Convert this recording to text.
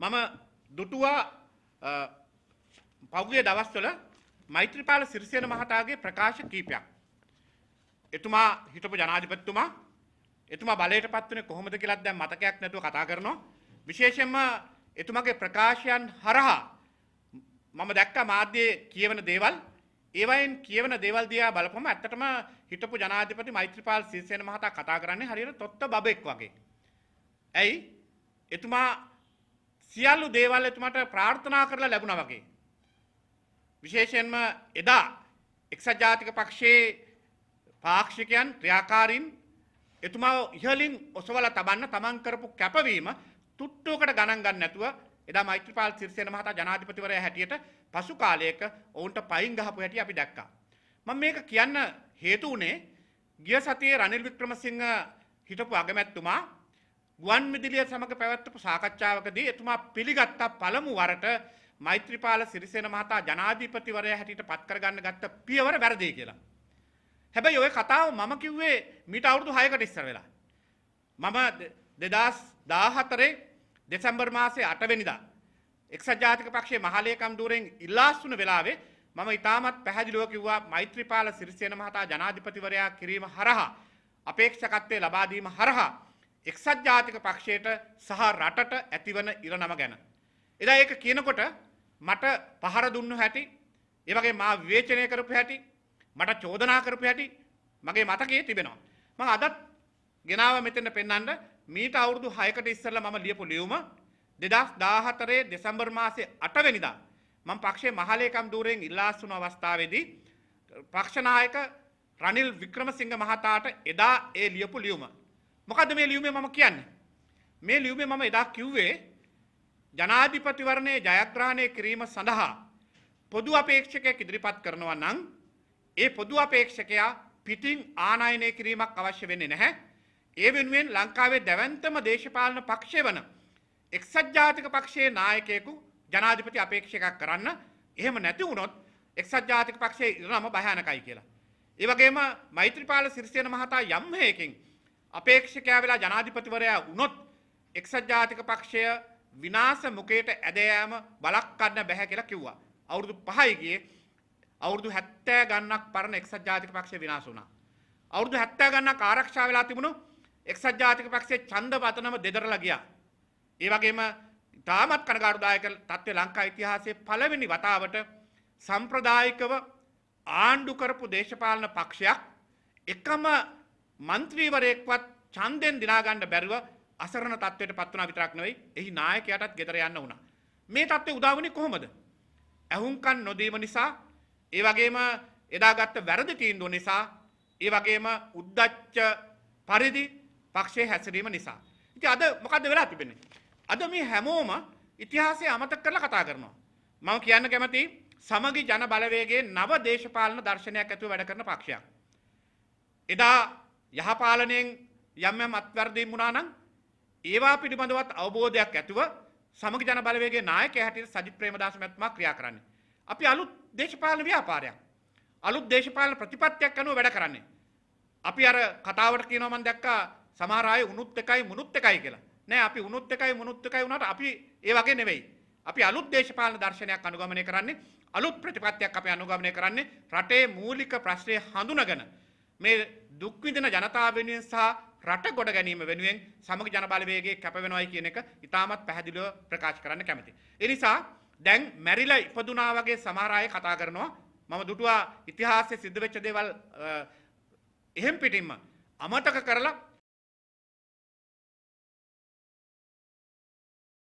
මම දුටුවා පෞගගේ දවස්වල මෛත්‍රපාල සිරිසයන මහතාගේ ප්‍රකාශ කීපයක්. එතුමා හිටපු ජනාධිපත්තුමා එතුමා බලයට පත්වන කොහොමද කියලත් දැන් මතකයක් නැතුව කතා කරනවා. විශේෂෙන්ම එතුමගේ ප්‍රකාශයන් හරහා මම දැක්ක මාධ්‍යයේ කියවන දේවල් ඒවයින් කියවන දේවල් දයා බලපොම ඇත්තටම හිටපු ජනාධිපති මෛත්‍රපාල් සිරිසයන මහතා කතා කරන්නේ හරියට තොත්ත බබෙක් වගේ. ඇයි එතුමා සියල්ලු දේවල් එතුමට ප්‍රාර්ථනා කරලා ලැබුණා වගේ. විශේෂයෙන්ම එදා එක්සත් ජාතික පක්ෂයේ පාක්ෂිකයන් ක්‍රියාකාරීන් එතුමා ඉහලින් ඔසවලා තබන්න තමන් කරපු කැපවීම තුට්ටුවකට ගණන් ගන්න නැතුව එදා මෛත්‍රීපාල සිරිසේන මහතා ජනාධිපතිවරයා හැටියට පසු කාලයක ඔවුන්ට පයින් ගහපු හැටි අපි දැක්කා. මම මේක කියන්න හේතු උනේ ගිය සතියේ රනිල් වික්‍රමසිංහ හිටපු අගමැතිතුමා ගුවන් විදිලිය සමඟ පැවැත්වපු සාකච්ඡාවකදී එතුමා පිළිගත්තා පළමු වරට මෛත්‍රීපාල සිරිසේන මහතා ජනාධීපතිවරයා හැටියට පත් කරගන්න ගත්ත පියවර වැරදි කියලා. හැබැයි ওই කතාව මම කිව්වේ මීට අවුරුදු 6කට ඉස්සර වෙලා. මම 2014 දෙසැම්බර් මාසේ 8 වෙනිදා එක්සත් ජාතික පක්ෂයේ මහලේකම් ධූරයෙන් ඉල්ලාස්ුණු වෙලාවේ මම ඉතාමත් පැහැදිලිව කිව්වා මෛත්‍රීපාල සිරිසේන මහතා ජනාධිපතිවරයා කිරීම හරහා අපේක්ෂකත්වය ලබා දීම හරහා එක්සත් ජාතික පක්ෂයට සහ රටට ඇතිවන ඉරණම ගැන. එදා ඒක කියනකොට මට පහර දුන්නු හැටි ඒවගේ මා විවේචනය කරපු හැටි මට චෝදනා කරපු හැටි මගේ මතකයේ තිබෙනවා. මම අදත් ගෙනාව මෙතන පෙන්වන්න මීට අවුරුදු 6කට ඉස්සෙල්ලා මම ලියපු ලියුම 2014 දෙසැම්බර් මාසේ 8 වෙනිදා මම පක්ෂයේ මහලේකම් ධූරයෙන් ඉල්ලාස් වුණු අවස්ථාවේදී පක්ෂ නායක රනිල් වික්‍රමසිංහ මහතාට එදා ඒ ලියපු ලියුම මොකද මේ ලියුමේ මම කියන්නේ. මේ ලියුමේ මම එදා කිව්වේ ජනාධිපතිවරණය ජයග්‍රහණය කිරීම සඳහා පොදු අපේක්ෂකයක් ඉදිරිපත් කරනවා නම් ඒ පොදු අපේක්ෂකයා පිටින් ආනයනය කිරීමක් අවශ්‍ය වෙන්නේ නැහැ. ඒ වෙනුවෙන් ලංකාවේ දැවන්තම දේශපාලන පක්ෂය වන එක්සත් ජාතික පක්ෂයේ නායකයෙකු ජනාධිපති අපේක්ෂකයක් කරන්න එහෙම නැති වුණොත් එක්සත් ජාතික පක්ෂයේ ඉරණම භයානකයි කියලා. ඒ වගේම මෛත්‍රීපාල සිරිසේන මහතා යම් හේකින් අපේක්ෂකයා වෙලා ජනාධිපතිවරයා වුණොත් එක්සත් ජාතික පක්ෂය විනාශ මුකයට ඇදෑම බලක් ගන්න බැහැ කියලා කිව්වා. අවුරුදු 5යි ගියේ අවුරුදු 70 ගණනක් පරණ එක්සත් ජාතික පක්ෂය විනාශ වුණා. අවුරුදු 70 ගණනක් ආරක්ෂා වෙලා තිබුණු එක්සත් ජාතික පක්ෂයේ ඡන්ද පතනම දෙදරලා ගියා. ඒ වගේම තාමත් කනගාටුදායක තත්ත්වය ලංකා ඉතිහාසයේ පළවෙනි වතාවට සම්ප්‍රදායිකව ආණ්ඩු කරපු දේශපාලන පක්ෂයක් එකම මන්ත්‍රීවරයෙක්වත් ඡන්දෙන් දිනාගන්න බැරුව අසරණ තත්ත්වයට පත් වුණා විතරක් නෙවෙයි එහි නායකයාටත් ගෙදර යන්න වුණා. මේ තත්ත්වය උදා වුණේ කොහොමද? ඇහුම්කන් නොදීම නිසා ඒ වගේම එදාගත්ත වැරදි තීන්දුව නිසා ඒ වගේම උද්දච්ච පරිදි පක්ෂයේ හැසිරීම නිසා. ඉතින් අද මොකද්ද වෙලා තිබෙන්නේ? අද මේ හැමෝම ඉතිහාසය අමතක කරලා කතා කරනවා. මම කියන්න කැමති සමගි ජන බලවේගයේ නව දේශපාලන දර්ශනයක් ඇතුව වැඩ කරන පක්ෂයක්. එදා යහපාලනයෙන් යම් යම් අත්වැරදීම් වුණා නම් ඒවා පිළිබඳවත් අවබෝධයක් ඇතුව සමග ජන බලවේගේ නායකයා හැටියට සජිත් ප්‍රේමදාස මහත්මයා ක්‍රියා කරන්නේ. අපි අලුත් දේශපාලන ව්‍යාපාරයක්. අලුත් දේශපාලන ප්‍රතිපත්තියක් අනුව වැඩ කරන්නේ. අපි අර කතාවට කියනවා මම දැක්කා සමහර අය උනුත් එකයි මුනුත් එකයි කියලා. නෑ අපි උනුත් එකයි මුනුත් එකයි වුණාට අපි ඒ වගේ නෙවෙයි. අපි අලුත් දේශපාලන දර්ශනයක් අනුගමනය කරන්නේ අලුත් ප්‍රතිපත්තියක් අපි අනුගමනය කරන්නේ රටේ මූලික ප්‍රශ්නය හඳුනගෙන මේ දුක්විඳන ජනතාව වෙනුවෙන් සහ රට ගොඩ ගැනීම වෙනුවෙන් සමග ජනබලවේගේ කැපවෙනවයි කියන එක ඉතාමත් පැහැදිලිව ප්‍රකාශ කරන්න කැමති. එනිසා දැන් මැරිලා ඉපදුනා වගේ සමහර අය කතා කරනවා මම දුටුවා ඉතිහාසයේ සිද්ධ වෙච්ච දේවල් එහෙම් පිටින්ම අමතක කරලා